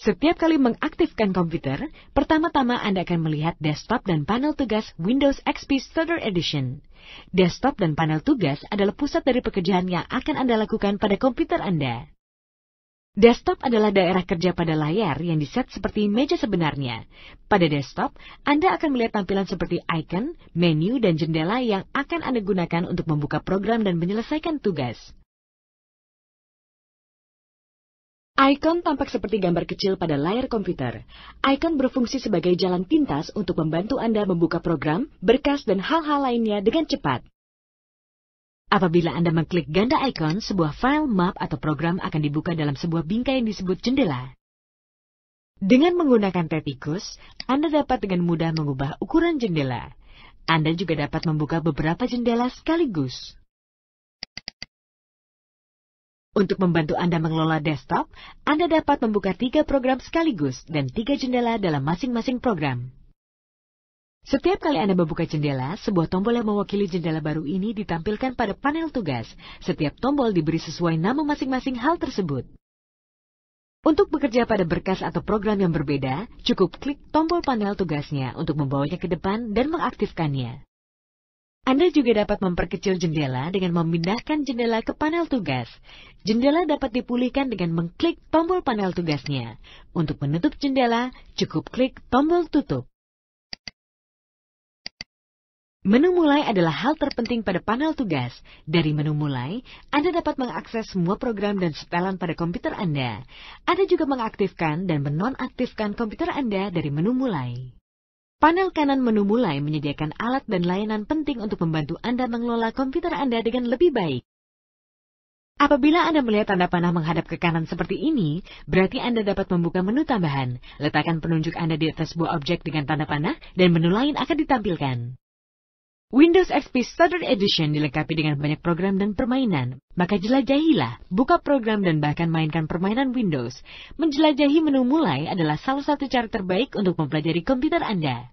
Setiap kali mengaktifkan komputer, pertama-tama Anda akan melihat desktop dan panel tugas Windows XP Starter Edition. Desktop dan panel tugas adalah pusat dari pekerjaan yang akan Anda lakukan pada komputer Anda. Desktop adalah daerah kerja pada layar yang diset seperti meja sebenarnya. Pada desktop, Anda akan melihat tampilan seperti icon, menu, dan jendela yang akan Anda gunakan untuk membuka program dan menyelesaikan tugas. Icon tampak seperti gambar kecil pada layar komputer. Icon berfungsi sebagai jalan pintas untuk membantu Anda membuka program, berkas, dan hal-hal lainnya dengan cepat. Apabila Anda mengklik ganda icon, sebuah file, map, atau program akan dibuka dalam sebuah bingkai yang disebut jendela. Dengan menggunakan Tetikus, Anda dapat dengan mudah mengubah ukuran jendela. Anda juga dapat membuka beberapa jendela sekaligus. Untuk membantu Anda mengelola desktop, Anda dapat membuka tiga program sekaligus dan tiga jendela dalam masing-masing program. Setiap kali Anda membuka jendela, sebuah tombol yang mewakili jendela baru ini ditampilkan pada panel tugas. Setiap tombol diberi sesuai nama masing-masing hal tersebut. Untuk bekerja pada berkas atau program yang berbeda, cukup klik tombol panel tugasnya untuk membawanya ke depan dan mengaktifkannya. Anda juga dapat memperkecil jendela dengan memindahkan jendela ke panel tugas. Jendela dapat dipulihkan dengan mengklik tombol panel tugasnya. Untuk menutup jendela, cukup klik tombol tutup. Menu mulai adalah hal terpenting pada panel tugas. Dari menu mulai, Anda dapat mengakses semua program dan setelan pada komputer Anda. Anda juga mengaktifkan dan menonaktifkan komputer Anda dari menu mulai. Panel kanan menu mulai menyediakan alat dan layanan penting untuk membantu Anda mengelola komputer Anda dengan lebih baik. Apabila Anda melihat tanda panah menghadap ke kanan seperti ini, berarti Anda dapat membuka menu tambahan. Letakkan penunjuk Anda di atas sebuah objek dengan tanda panah, dan menu lain akan ditampilkan. Windows XP Standard Edition dilengkapi dengan banyak program dan permainan. Maka jelajahilah, buka program dan bahkan mainkan permainan Windows. Menjelajahi menu mulai adalah salah satu cara terbaik untuk mempelajari komputer Anda.